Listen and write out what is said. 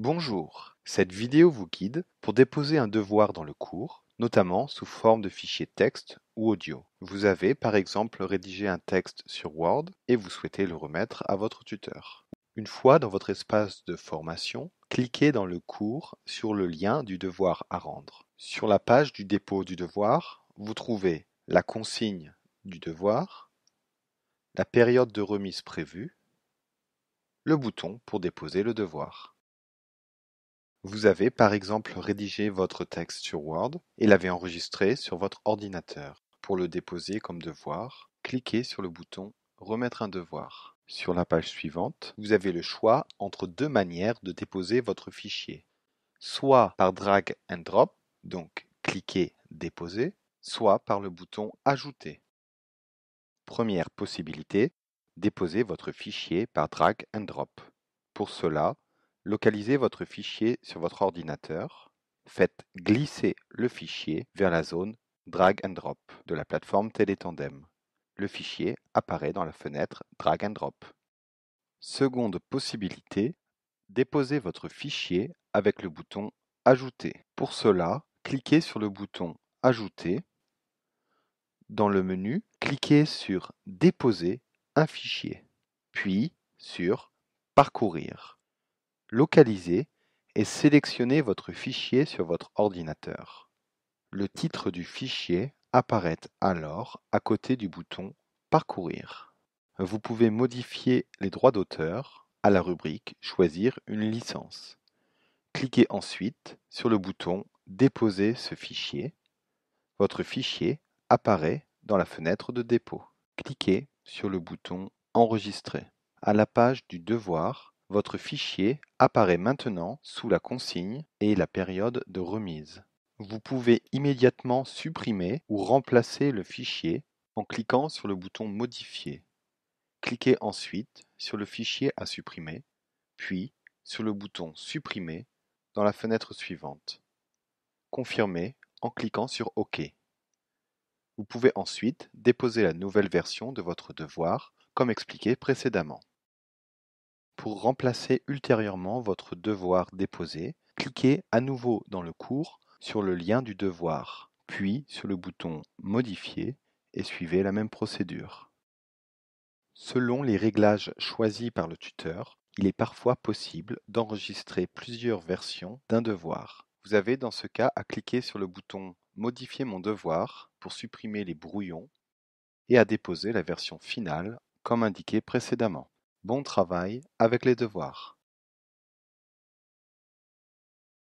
Bonjour, cette vidéo vous guide pour déposer un devoir dans le cours, notamment sous forme de fichier texte ou audio. Vous avez par exemple rédigé un texte sur Word et vous souhaitez le remettre à votre tuteur. Une fois dans votre espace de formation, cliquez dans le cours sur le lien du devoir à rendre. Sur la page du dépôt du devoir, vous trouvez la consigne du devoir, la période de remise prévue, le bouton pour déposer le devoir. Vous avez par exemple rédigé votre texte sur Word et l'avez enregistré sur votre ordinateur. Pour le déposer comme devoir, cliquez sur le bouton Remettre un devoir. Sur la page suivante, vous avez le choix entre deux manières de déposer votre fichier. Soit par drag and drop, donc cliquez Déposer, soit par le bouton Ajouter. Première possibilité, déposer votre fichier par drag and drop. Pour cela, Localisez votre fichier sur votre ordinateur. Faites glisser le fichier vers la zone Drag and Drop de la plateforme Télétandem. Le fichier apparaît dans la fenêtre Drag and Drop. Seconde possibilité, déposez votre fichier avec le bouton Ajouter. Pour cela, cliquez sur le bouton Ajouter. Dans le menu, cliquez sur Déposer un fichier, puis sur Parcourir. Localisez et sélectionnez votre fichier sur votre ordinateur. Le titre du fichier apparaît alors à côté du bouton Parcourir. Vous pouvez modifier les droits d'auteur à la rubrique Choisir une licence. Cliquez ensuite sur le bouton Déposer ce fichier. Votre fichier apparaît dans la fenêtre de dépôt. Cliquez sur le bouton Enregistrer. À la page du devoir, votre fichier apparaît maintenant sous la consigne et la période de remise. Vous pouvez immédiatement supprimer ou remplacer le fichier en cliquant sur le bouton Modifier. Cliquez ensuite sur le fichier à supprimer, puis sur le bouton Supprimer dans la fenêtre suivante. Confirmez en cliquant sur OK. Vous pouvez ensuite déposer la nouvelle version de votre devoir comme expliqué précédemment. Pour remplacer ultérieurement votre devoir déposé, cliquez à nouveau dans le cours sur le lien du devoir, puis sur le bouton Modifier et suivez la même procédure. Selon les réglages choisis par le tuteur, il est parfois possible d'enregistrer plusieurs versions d'un devoir. Vous avez dans ce cas à cliquer sur le bouton Modifier mon devoir pour supprimer les brouillons et à déposer la version finale comme indiqué précédemment bon travail avec les devoirs